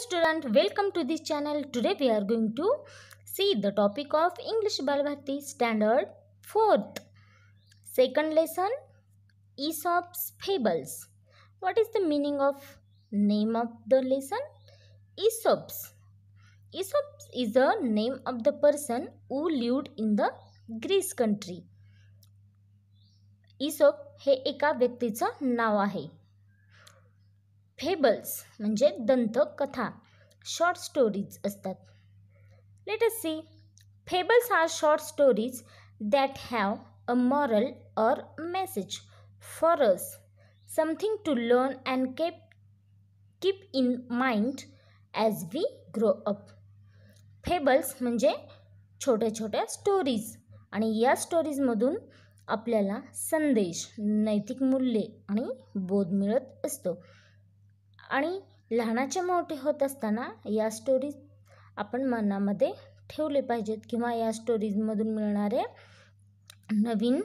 student welcome to this channel today we are going to see the topic of english balbhati standard fourth second lesson aesop's fables what is the meaning of name of the lesson aesop's aesop's is the name of the person who lived in the greece country aesop हे एका व्यक्तीचं नाव आहे fables म्हणजे दंतकथा short stories असतात let us see fables are short stories that have a moral or message for us something to learn and keep keep in mind as we grow up fables म्हणजे छोट्या छोट्या stories आणि या स्टोरीजमधून आपल्याला संदेश नैतिक मूल्ये आणि बोध मिळत असतो आणि लहानाचे मोठे होत असताना या स्टोरीज आपण मनामध्ये ठेवले पाहिजेत किंवा या स्टोरीजमधून मिळणारे नवीन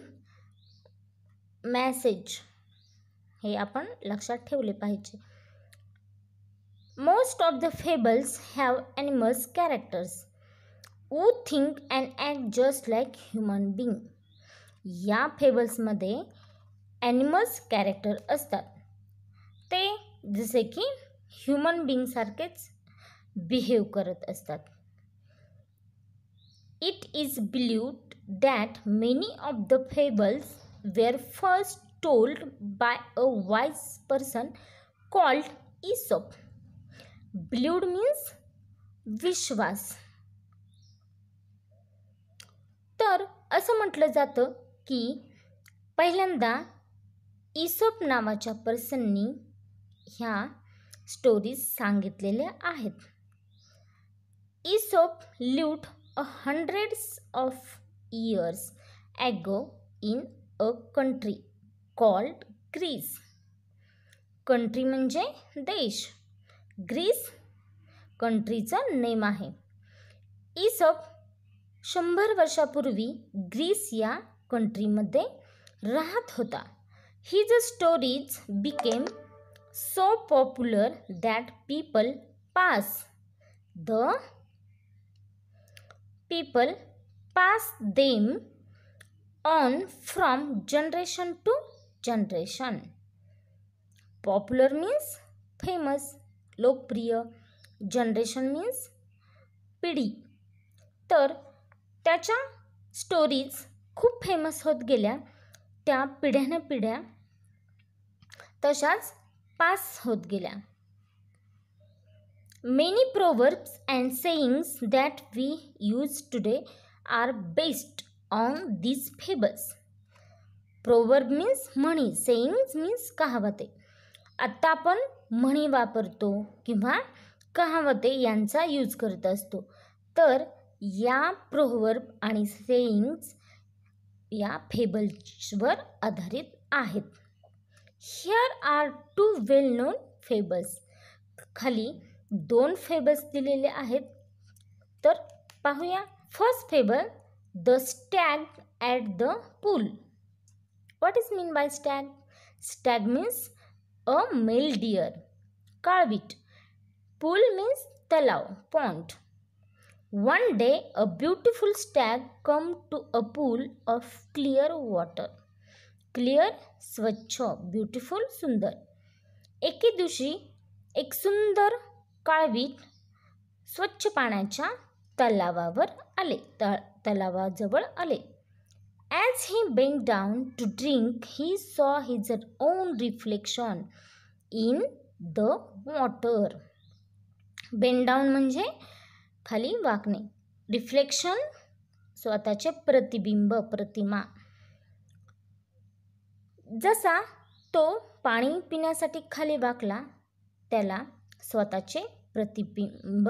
मॅसेज हे आपण लक्षात ठेवले पाहिजे most of the fables have animals characters who think and act just like human being या फेबल्समध्ये ॲनिमल्स कॅरेक्टर असतात ते जसे की ह्युमन बिंगसारखेच बिहेव करत असतात it is believed that many of the fables were first told by a wise person called Aesop believed means विश्वास तर असं म्हटलं जातं की पहिल्यांदा इसोप नावाच्या पर्सननी ह्या स्टोरीज सांगितलेल्या आहेत Aesop lived a hundreds of years ago in a country called Greece country म्हणजे देश ग्रीस कंट्रीचा नेम आहे इसप शंभर वर्षापूर्वी ग्रीस या कंट्रीमध्ये राहत होता ही ज stories became so popular that people pass. The people pass them on from generation to generation. Popular means famous, लोकप्रिय जनरेशन मीन्स पिढी तर त्याच्या स्टोरीज खूप फेमस होत गेल्या त्या पिढ्याने पिढ्या तशाच पास होत गेल्या many proverbs and sayings that we use today are based on this fables proverb means म्हणी सेईंग्स मीन्स कहावते आत्ता आपण म्हणी वापरतो किंवा कहावते यांचा यूज करत असतो तर या प्रोवर्ब आणि सेईंग्स या फेबल्सवर आधारित आहेत here are two well known fables खाली दोन फेबल्स दिलेले आहेत तर पाहूया first fable the stag at the pool what is mean by stag stag means a male deer काळवीट पूल मीन्स तलाव पॉन्ट one day a beautiful stag come to a pool of clear water clear स्वच्छ beautiful सुंदर एके दिवशी एक सुंदर काळवीट स्वच्छ पाण्याच्या तलावावर आले त तलावाजवळ आले as he bent down to drink he saw his own reflection in the water bent down म्हणजे खाली वाकणे रिफ्लेक्शन स्वतःचे प्रतिबिंब प्रतिमा जसा तो पाणी पिण्यासाठी खाली वाकला त्याला स्वतःचे प्रतिबिंब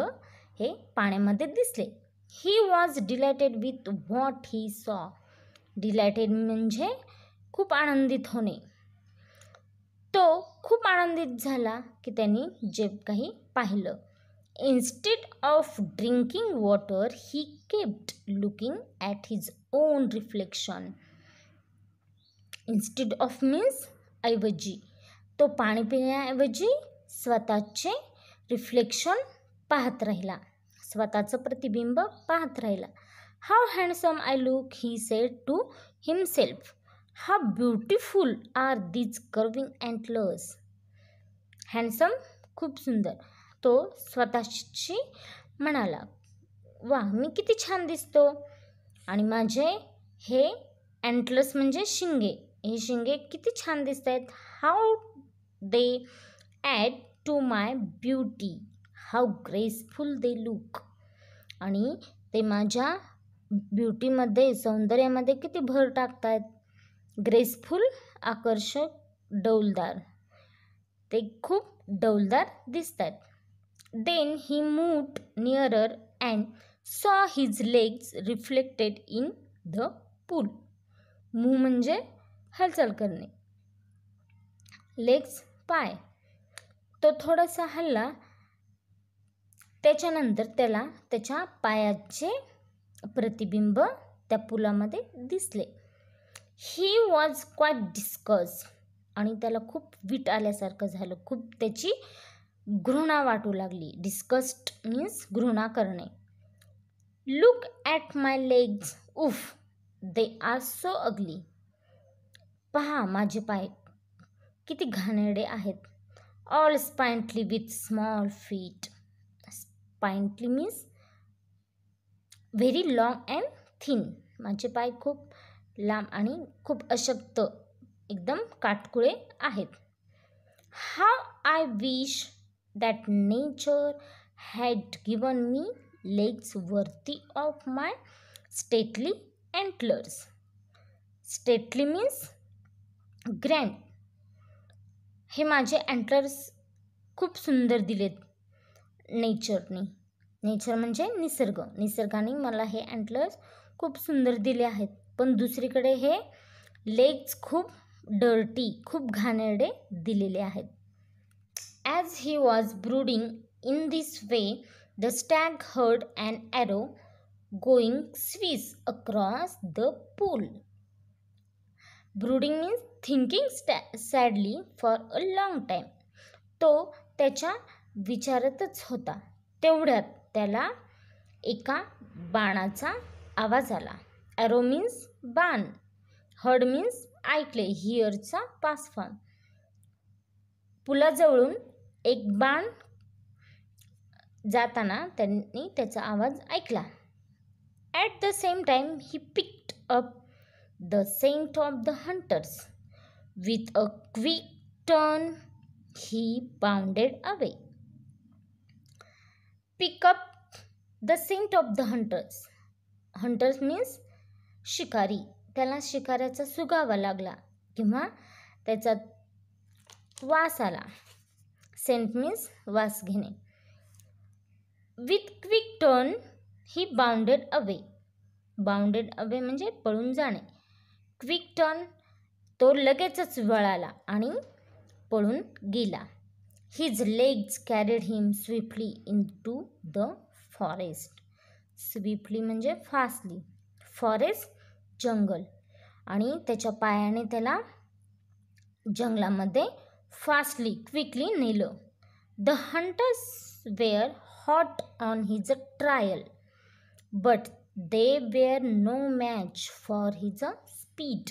हे पाण्यामध्ये दिसले he was delighted with what he saw delighted म्हणजे खूप आनंदित होणे तो खूप आनंदित झाला की त्यांनी जे काही पाहिलं instead of drinking water he kept looking at his own reflection instead of means ऐवजी तो पाणी पिण्याऐवजी स्वतःचे रिफ्लेक्शन पाहत राहिला स्वतःचं प्रतिबिंब पाहत राहिला how handsome I look he said to himself how beautiful are these curving and handsome खूप सुंदर तो स्वतःशी म्हणाला वा मी किती छान दिसतो आणि माझे हे अँटलस म्हणजे शिंगे हे शिंगे किती छान दिसत आहेत how they add to my beauty how graceful they look आणि ते माझ्या ब्युटीमध्ये सौंदर्यामध्ये किती भर आहेत ग्रेसफुल आकर्षक डौलदार ते खूप डौलदार दिसतात then he moved nearer and saw his legs reflected in the pool move म्हणजे हालचाल करणे लेग्स पाय तो थोडासा हल्ला त्याच्यानंतर त्याला त्याच्या पायाचे प्रतिबिंब त्या पुलामध्ये दिसले ही वॉज क्वाईट डिस्कस आणि त्याला खूप वीट आल्यासारखं झालं खूप त्याची घृणा वाटू लागली डिस्कस्ट मीन्स घृणा करणे लुक ॲट माय लेग्स उफ दे आर सो अगली पहा माझे पाय किती घाणेरडे आहेत all spindly with small feet spindly means very long and thin माझे पाय खूप लांब आणि खूप अशक्त एकदम काटकुळे आहेत how I wish that nature had given me legs worthy of my stately antlers stately means grand हे माझे अँटलर्स खूप सुंदर दिलेत नेचरने नेचर म्हणजे निसर्ग निसर्गाने मला हे अँटलर्स खूप सुंदर दिले आहेत पण दुसरीकडे हे लेग्स खूप डर्टी खूप घाणेरडे दिलेले आहेत as he was brooding in this way the stag heard and arrow going swish across the pool brooding means thinking stag sadly for a long time तो त्याच्या विचारातच होता तेवढ्यात त्याला एका बाणाचा आवाज आला ॲरो मीन्स बाण हर्ड मीन्स ऐकले हिअरचा पास फॉर्म पुलाजवळून एक बाण जाताना त्यांनी त्याचा आवाज ऐकला at the same time he picked up the scent of the hunters with a quick turn he bounded away pick up the scent of the hunters hunters means शिकारी त्याला शिकाऱ्याचा सुगावा लागला किंवा त्याचा वास आला सेंट मीन्स वास घेणे with quick turn he bounded away bounded away म्हणजे पळून जाणे क्विक टर्न तो लगेचच वळाला आणि पळून गेला his legs carried him swiftly into the forest swiftly म्हणजे फास्टली फॉरेस्ट जंगल आणि त्याच्या पायाने त्याला जंगलामध्ये फास्टली क्विकली नेलं the hunters were hot on his a trial but they were no match for his a speed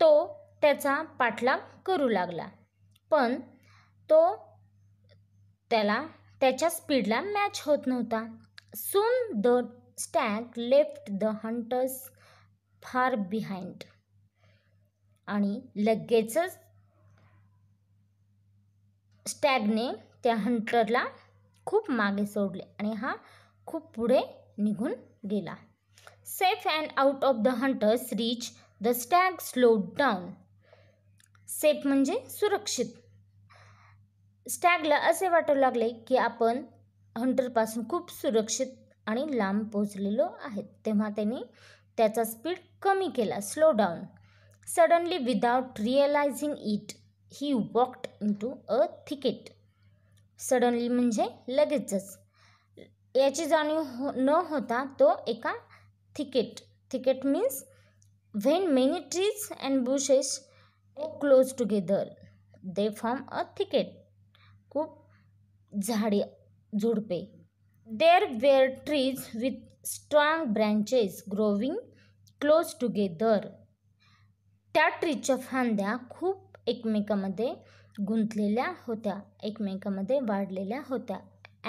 तो त्याचा पाठलाग करू लागला पण तो त्याला त्याच्या स्पीडला मॅच होत नव्हता soon the stag left the hunters far behind आणि लगेचच स्टॅगने त्या हंटरला खूप मागे सोडले आणि हा खूप पुढे निघून गेला safe and out of the hunters reach the stag slow down safe म्हणजे सुरक्षित स्टॅगला असे वाटू लागले की आपण हंटरपासून खूप सुरक्षित आणि लांब पोचलेलो आहेत तेव्हा त्यांनी त्याचा स्पीड कमी केला slow down suddenly without realising it he walked into a thicket suddenly म्हणजे लगेचच याची जाणीव हो न होता तो एका thicket thicket means when many trees and bushes close together they form a thicket खूप झाडे झुडपे there were trees with strong branches growing close together त्या ट्रीजच्या फांद्या खूप एकमेकामध्ये गुंतलेल्या होत्या एकमेकामध्ये वाढलेल्या होत्या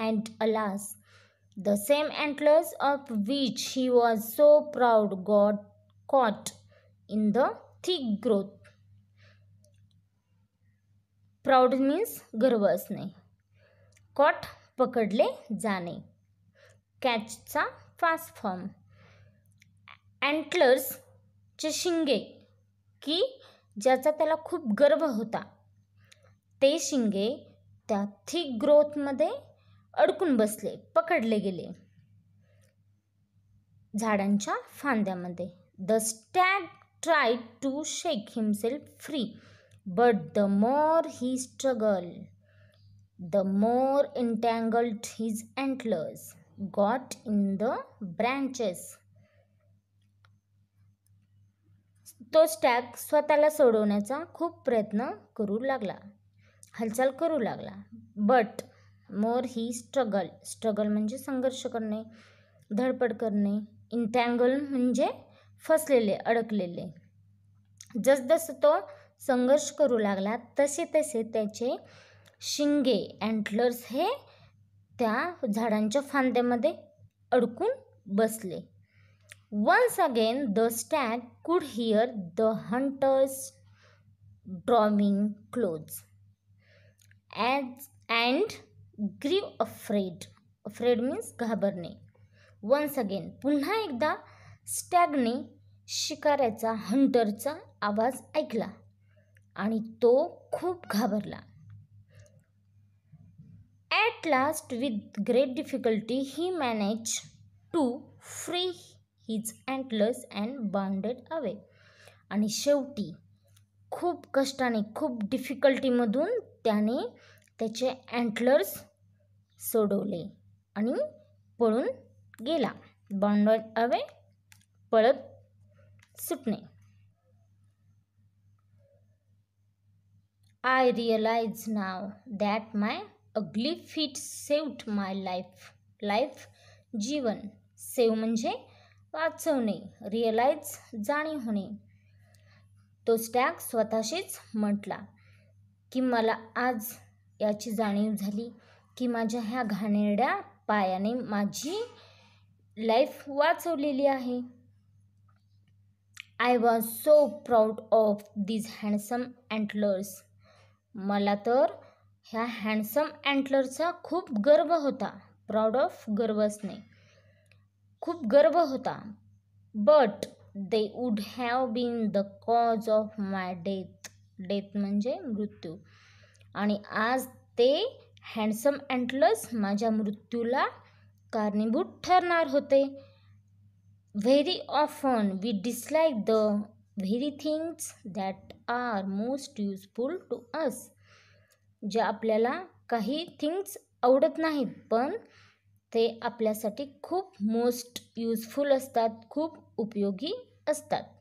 and alas the same antlers of which he was so proud got caught in the thick growth proud means गर्व असणे कॉट पकडले जाणे कॅचचा फास्ट फॉर्म अँटलर्सचे शिंगे की ज्याचा त्याला खूप गर्व होता ते शिंगे त्या थिक ग्रोथमध्ये अडकून बसले पकडले गेले झाडांच्या फांद्यामध्ये the stag try to shake himself free but the more he struggle the more entangled his antlers got in the branches तो स्टॅग स्वतःला सोडवण्याचा खूप प्रयत्न करू लागला हालचाल करू लागला but more he struggle struggle म्हणजे संघर्ष करणे धडपड करणे इंटँगल म्हणजे फसलेले अडकलेले जसजसं तो संघर्ष करू लागला तसे तसे त्याचे शिंगे अँटलर्स हे त्या झाडांच्या फांद्यामध्ये अडकून बसले once again the stag could hear the hunters drawing close as and grew afraid afraid means घाबरणे वन्स अगेन पुन्हा एकदा स्टॅगने शिकाऱ्याचा हंटरचा आवाज ऐकला आणि तो खूप घाबरला at last with great difficulty he manage to free his antlers and bounded away आणि शेवटी खूप कष्टाने खूप डिफिकल्टीमधून त्याने त्याचे अँटलर्स सोडवले आणि पळून गेला बाउंडर अवे पळत सुटणे I realise now that my ugly feet saved my life life जीवन सेव म्हणजे वाचवणे रिअलाइज जाणीव होणे तो स्टॅग स्वतःशीच म्हटला की मला आज याची जाणीव झाली की माझ्या ह्या घाणेरड्या पायाने माझी लाईफ वाचवलेली आहे I was so proud of these handsome antlers मला तर ह्या हँडसम अँटलरचा खूप गर्व होता प्राऊड ऑफ गर्वच नाही खूप गर्व होता but they would have been the cause of my death death म्हणजे मृत्यू आणि आज ते हँडसम अँटलस माझ्या मृत्यूला कारणीभूत ठरणार होते very often we dislike the very things that are most useful to us जे आपल्याला काही थिंग्स आवडत नाहीत पण ते आपल्यासाठी खूप मोस्ट युजफुल असतात खूप उपयोगी असतात